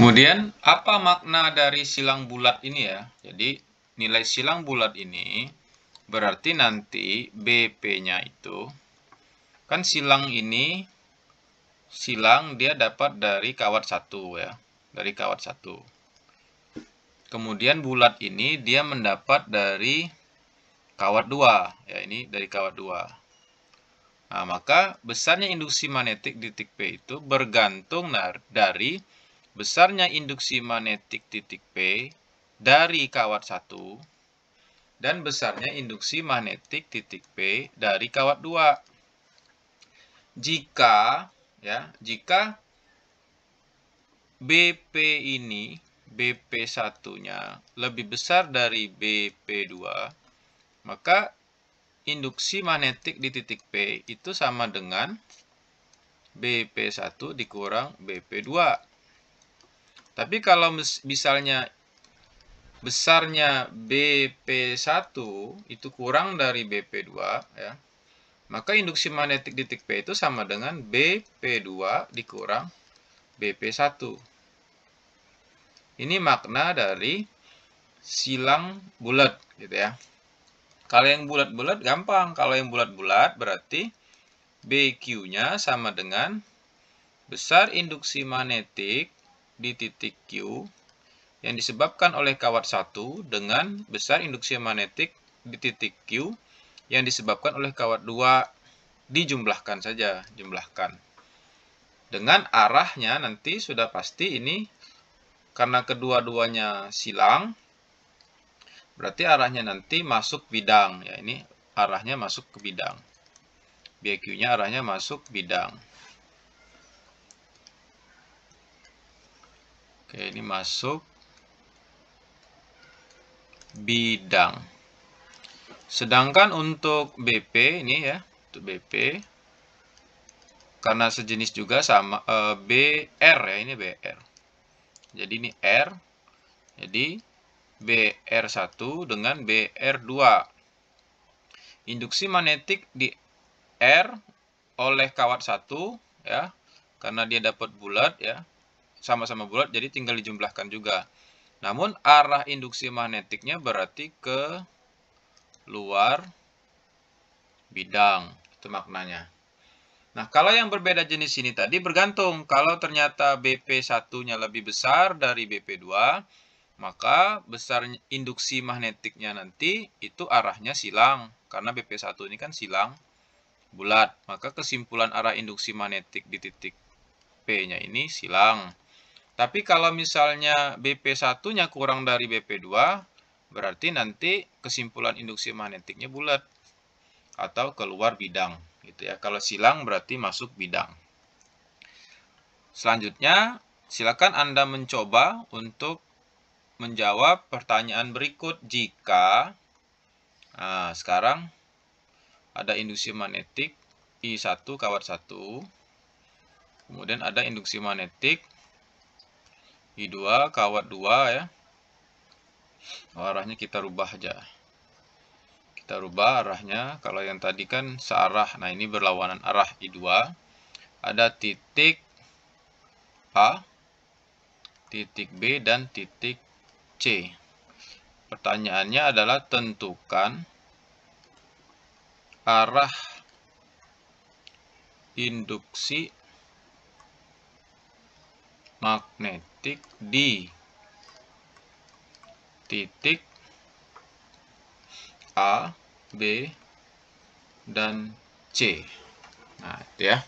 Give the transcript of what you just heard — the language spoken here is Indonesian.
Kemudian apa makna dari silang bulat ini ya? Jadi nilai silang bulat ini berarti nanti BP-nya itu kan silang ini silang dia dapat dari kawat satu ya, dari kawat satu. Kemudian bulat ini dia mendapat dari kawat dua ya ini dari kawat dua. Nah, maka besarnya induksi magnetik di titik P itu bergantung dari besarnya induksi magnetik titik P dari kawat 1 dan besarnya induksi magnetik titik P dari kawat 2. Jika ya, jika BP ini BP1-nya lebih besar dari BP2, maka induksi magnetik di titik P itu sama dengan BP1 dikurang BP2. Tapi kalau misalnya besarnya BP1 itu kurang dari BP2 ya. Maka induksi magnetik di titik P itu sama dengan BP2 dikurang BP1. Ini makna dari silang bulat gitu ya. Kalau yang bulat-bulat gampang, kalau yang bulat-bulat berarti BQ-nya sama dengan besar induksi magnetik di titik Q yang disebabkan oleh kawat 1 dengan besar induksi magnetik di titik Q yang disebabkan oleh kawat 2 dijumlahkan saja, jumlahkan. Dengan arahnya nanti sudah pasti ini karena kedua-duanya silang, berarti arahnya nanti masuk bidang. Ya, ini arahnya masuk ke bidang. BQ-nya arahnya masuk bidang. Oke, ini masuk bidang. Sedangkan untuk BP ini ya, untuk BP karena sejenis juga sama e, eh, BR ya, ini BR. Jadi ini R. Jadi BR1 dengan BR2. Induksi magnetik di R oleh kawat 1 ya, karena dia dapat bulat ya sama-sama bulat jadi tinggal dijumlahkan juga. Namun arah induksi magnetiknya berarti ke luar bidang. Itu maknanya. Nah, kalau yang berbeda jenis ini tadi bergantung. Kalau ternyata BP1-nya lebih besar dari BP2, maka besar induksi magnetiknya nanti itu arahnya silang. Karena BP1 ini kan silang bulat. Maka kesimpulan arah induksi magnetik di titik P-nya ini silang. Tapi kalau misalnya BP1-nya kurang dari BP2, berarti nanti kesimpulan induksi magnetiknya bulat atau keluar bidang gitu ya. Kalau silang berarti masuk bidang. Selanjutnya, silakan Anda mencoba untuk menjawab pertanyaan berikut jika nah, sekarang ada induksi magnetik I1 kawat 1, kemudian ada induksi magnetik I2 kawat 2 ya. arahnya kita rubah aja. Kita rubah arahnya. Kalau yang tadi kan searah. Nah, ini berlawanan arah I2. Ada titik A, titik B, dan titik C. Pertanyaannya adalah tentukan arah induksi magnetik di titik A, B, dan C. Nah, itu ya.